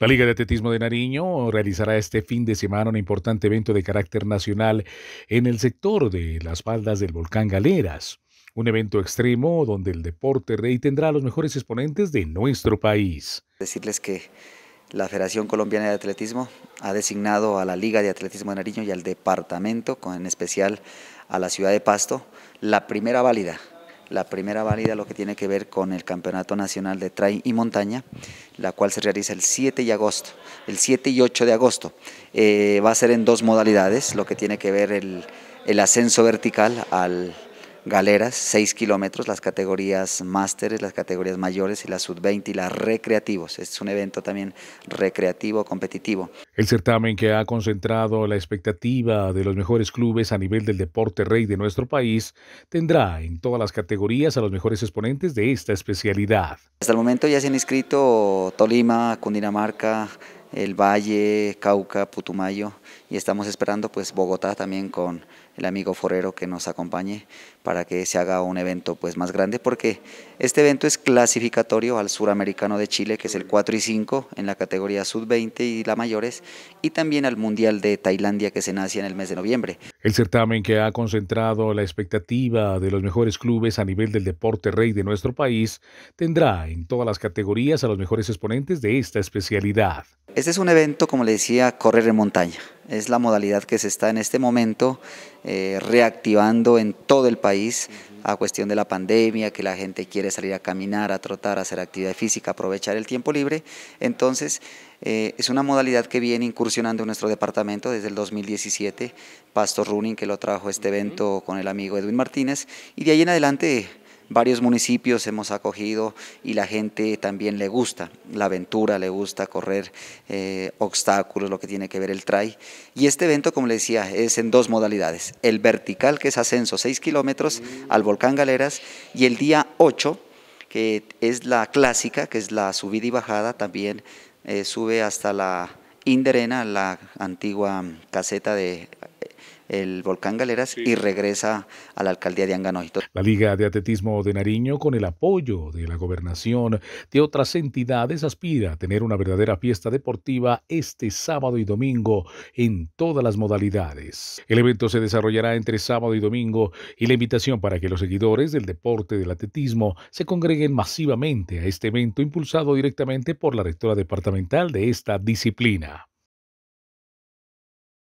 La Liga de Atletismo de Nariño realizará este fin de semana un importante evento de carácter nacional en el sector de las faldas del volcán Galeras, un evento extremo donde el deporte rey tendrá a los mejores exponentes de nuestro país. Decirles que la Federación Colombiana de Atletismo ha designado a la Liga de Atletismo de Nariño y al departamento, en especial a la ciudad de Pasto, la primera válida la primera válida lo que tiene que ver con el Campeonato Nacional de Trail y Montaña, la cual se realiza el 7 y agosto, el 7 y 8 de agosto. Eh, va a ser en dos modalidades, lo que tiene que ver el ascenso vertical al galeras, 6 kilómetros, las categorías másteres, las categorías mayores y las sub-20 y las recreativos. Este es un evento también recreativo, competitivo. El certamen que ha concentrado la expectativa de los mejores clubes a nivel del deporte rey de nuestro país tendrá en todas las categorías a los mejores exponentes de esta especialidad. Hasta el momento ya se han inscrito Tolima, Cundinamarca, el Valle, Cauca, Putumayo y estamos esperando pues Bogotá también con el amigo Forero que nos acompañe para que se haga un evento pues más grande porque este evento es clasificatorio al suramericano de Chile que es el 4 y 5 en la categoría sub 20 y la mayores y también al mundial de Tailandia que se nace en el mes de noviembre. El certamen que ha concentrado la expectativa de los mejores clubes a nivel del deporte rey de nuestro país tendrá en todas las categorías a los mejores exponentes de esta especialidad. Este es un evento, como le decía, correr en montaña. Es la modalidad que se está en este momento eh, reactivando en todo el país a cuestión de la pandemia, que la gente quiere salir a caminar, a trotar, a hacer actividad física, aprovechar el tiempo libre. Entonces, eh, es una modalidad que viene incursionando en nuestro departamento desde el 2017, Pastor Running, que lo trajo este evento con el amigo Edwin Martínez, y de ahí en adelante varios municipios hemos acogido y la gente también le gusta la aventura, le gusta correr eh, obstáculos, lo que tiene que ver el trail. Y este evento, como le decía, es en dos modalidades. El vertical, que es ascenso 6 kilómetros al volcán Galeras, y el día 8, que es la clásica, que es la subida y bajada, también eh, sube hasta la Inderena, la antigua caseta de el volcán Galeras y regresa a la alcaldía de Anganoito. La Liga de Atletismo de Nariño, con el apoyo de la gobernación de otras entidades, aspira a tener una verdadera fiesta deportiva este sábado y domingo en todas las modalidades. El evento se desarrollará entre sábado y domingo y la invitación para que los seguidores del deporte del atletismo se congreguen masivamente a este evento impulsado directamente por la rectora departamental de esta disciplina.